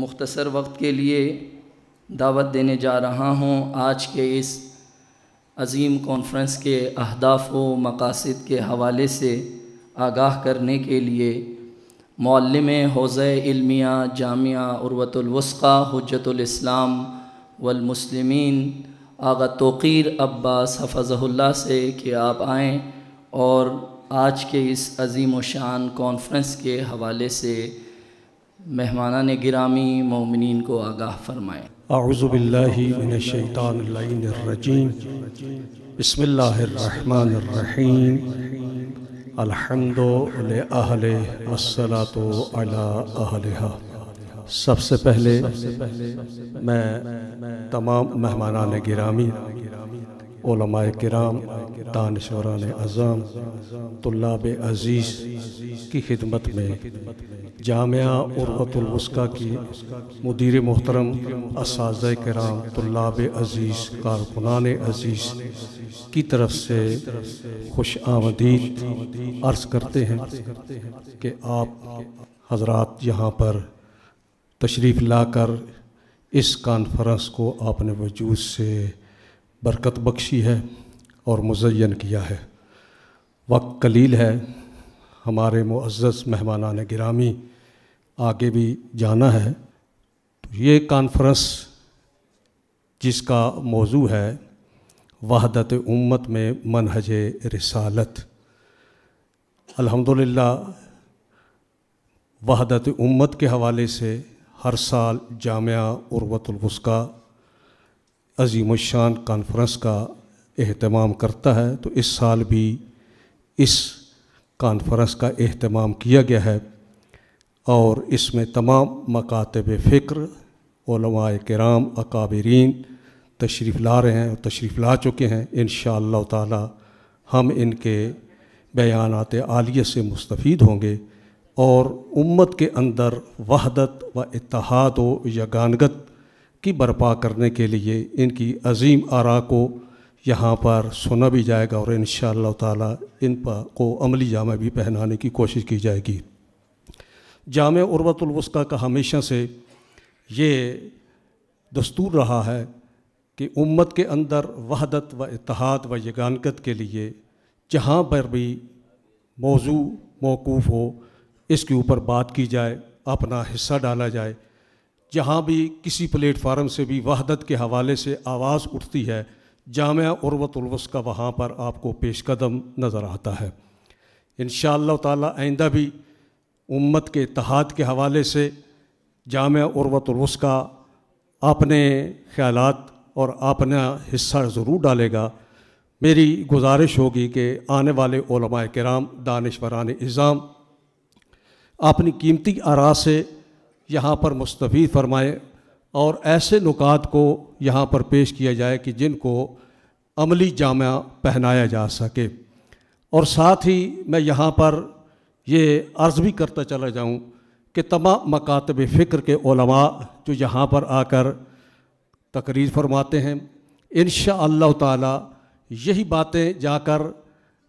मुख्तसर वक्त के लिए दावत देने जा रहा हूँ आज के इस अजीम कॉन्फ्रेंस के अहदाफ व मकासद के हवाले से आगाह करने के लिए मौलम हौज़ इलमिया जामिया उर्वतुलवस्का हजतलाम वलमसलिमिन आगा तोर अब्बास हफ़ज़ल्ला से कि आप आएँ और आज के इस अजीम शान कॉन्फ्रेंस के हवाले से मेहमाना ने गिरामी मोमिन को आगाह फरमाए आउज़बिल्लिनशैतानरजीम बसमीम सबसे पहले मैं तमाम मेहमाना ने गिरामी कराम दानशरान अज़ाम तुल्लाब अज़ीज़ की खिदमत में जामिया उर्वतुलवस्का की मुदीर मोहतरम इस कराम तुल्लाब अज़ीज़ कारकुनान अज़ीज़ की तरफ से खुश आमदीद अर्ज़ करते हैं कि आप हजरात यहाँ पर तशरीफ़ लाकर इस कॉन्फ्रेंस को आपने वजूद से बरकत बख्शी है और मुजयन किया है वक्त कलील है हमारे मेहमाना मेहमान गिरामी आगे भी जाना है तो ये कॉन्फ्रेंस जिसका मौजू है वहदत उम्मत में मनहज रसालत अल्हम्दुलिल्लाह वहदत उम्मत के हवाले से हर साल जामिया उर्वतुलवस्का अजीम शान कॉन्फ्रेंस का अहतमाम करता है तो इस साल भी इस कॉन्फ्रेंस का अहतमाम किया गया है और इसमें तमाम मकातब फ़िक्र कराम अकाबरीन तशरीफ़ ला रहे हैं और तशरीफ़ ला चुके हैं इन शाह हम इनके बयान आलिय से मुस्तफ़ होंगे और उम्मत के अंदर वहदत व इतिहाद व यगानगत की बरपा करने के लिए इनकी अजीम आरा को यहाँ पर सुना भी जाएगा और इन ताला इन पर को अमली जाम भी पहनाने की कोशिश की जाएगी जाम उर्वतुलवस्का का हमेशा से ये दस्तूर रहा है कि उम्मत के अंदर वहदत व इतिहाद व यगानकत के लिए जहाँ पर भी मौजू मौकूफ़ हो इसके ऊपर बात की जाए अपना हिस्सा डाला जाए जहाँ भी किसी प्लेटफार्म से भी वहदत के हवाले से आवाज़ उठती है जाम उर्वतुलवस का वहाँ पर आपको पेश कदम नज़र आता है इन ताला भी उम्मत के इतिहाद के हवाले से जाम उर्वतुलवस का अपने ख्याल और अपना हिस्सा ज़रूर डालेगा मेरी गुजारिश होगी कि आने वाले कराम दानश्वरान इज़ाम अपनी कीमती आरा से यहाँ पर मुस्तफ़ी फरमाए और ऐसे नुकात को यहाँ पर पेश किया जाए कि जिनको अमली जाम पहनाया जा सके और साथ ही मैं यहाँ पर ये अर्ज़ भी करता चला जाऊँ कि तमाम मकातब फ़िक्र के ओलमा जो यहाँ पर आकर तकरीर फरमाते हैं इन ताला यही बातें जाकर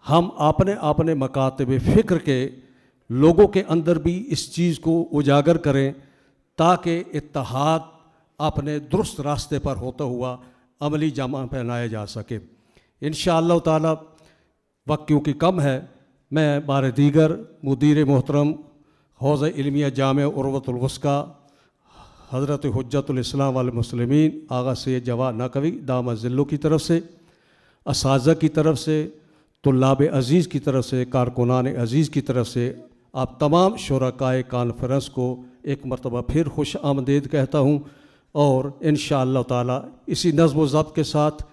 हम अपने अपने मकातब फ़िक्र के लोगों के अंदर भी इस चीज़ को उजागर करें ताकि इतिहाद अपने दुरुस्त रास्ते पर होता हुआ अमली जमा पहनाया जा सके इन ताला वक्त क्योंकि कम है मैं बार दीगर मुदीर मोहतरम हौज़ इलमिया जाम उर्वतुलवस्का हज़रत हजतम वालमसलमिन आगा से जवा नकवी दामा ज़िल्लू की तरफ से इस की तरफ से लाब अज़ीज़ की तरफ से कारकुनान अज़ीज़ की तरफ से आप तमाम शुरकाए कॉन्फ्रेंस को एक मरतबा फिर खुश आमदीद कहता हूँ और इन ताला इसी नज्म जब के साथ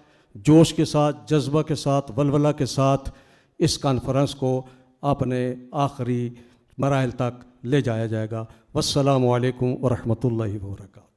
जोश के साथ जज्बा के साथ वलवला के साथ इस कॉन्फ्रेंस को अपने आखिरी मराइल तक ले जाया जाएगा वालकम वरहमल वर्का